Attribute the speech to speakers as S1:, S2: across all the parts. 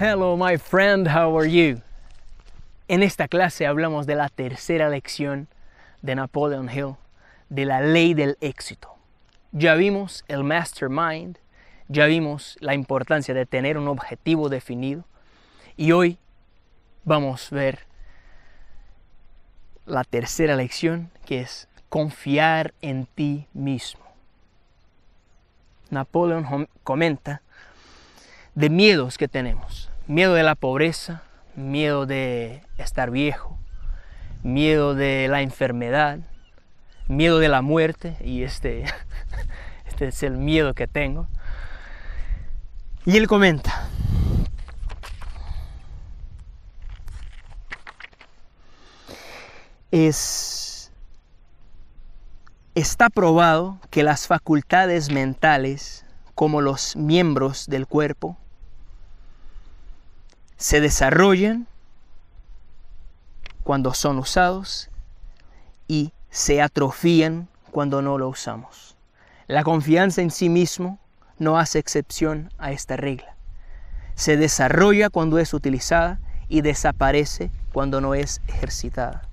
S1: Hello my friend, how are you? En esta clase hablamos de la tercera lección de Napoleon Hill, de la ley del éxito. Ya vimos el mastermind, ya vimos la importancia de tener un objetivo definido y hoy vamos a ver la tercera lección que es confiar en ti mismo. Napoleon comenta de miedos que tenemos. Miedo de la pobreza, miedo de estar viejo, miedo de la enfermedad, miedo de la muerte, y este, este es el miedo que tengo. Y él comenta, es, está probado que las facultades mentales como los miembros del cuerpo se desarrollan cuando son usados y se atrofían cuando no lo usamos. La confianza en sí mismo no hace excepción a esta regla. Se desarrolla cuando es utilizada y desaparece cuando no es ejercitada.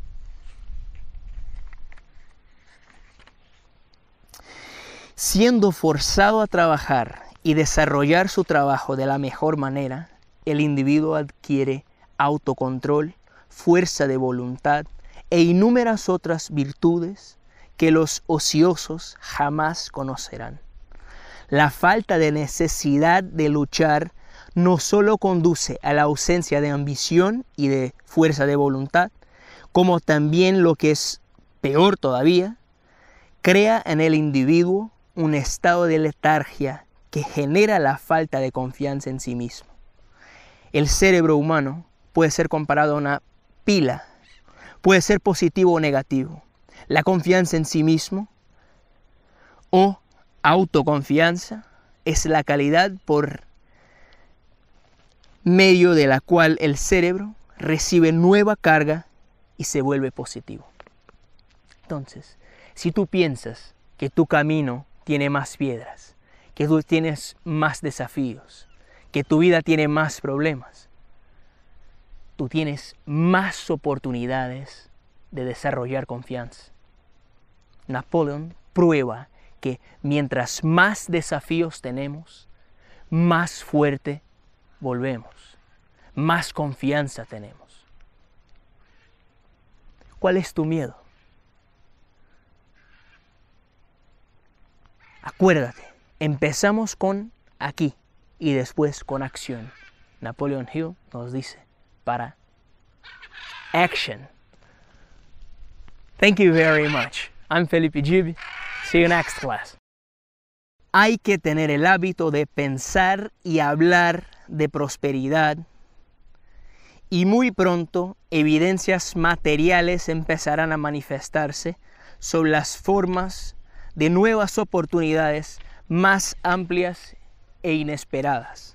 S1: Siendo forzado a trabajar y desarrollar su trabajo de la mejor manera, el individuo adquiere autocontrol, fuerza de voluntad e innúmeras otras virtudes que los ociosos jamás conocerán. La falta de necesidad de luchar no solo conduce a la ausencia de ambición y de fuerza de voluntad, como también lo que es peor todavía, crea en el individuo un estado de letargia que genera la falta de confianza en sí mismo. El cerebro humano puede ser comparado a una pila, puede ser positivo o negativo. La confianza en sí mismo o autoconfianza es la calidad por medio de la cual el cerebro recibe nueva carga y se vuelve positivo. Entonces, si tú piensas que tu camino tiene más piedras, que tú tienes más desafíos, que tu vida tiene más problemas. Tú tienes más oportunidades de desarrollar confianza. Napoleón prueba que mientras más desafíos tenemos, más fuerte volvemos, más confianza tenemos. ¿Cuál es tu miedo? Acuérdate, empezamos con aquí y después con acción. Napoleon Hill nos dice para action. Thank you very much. I'm Felipe Gibi. See you next class. Hay que tener el hábito de pensar y hablar de prosperidad y muy pronto evidencias materiales empezarán a manifestarse sobre las formas de nuevas oportunidades más amplias e inesperadas.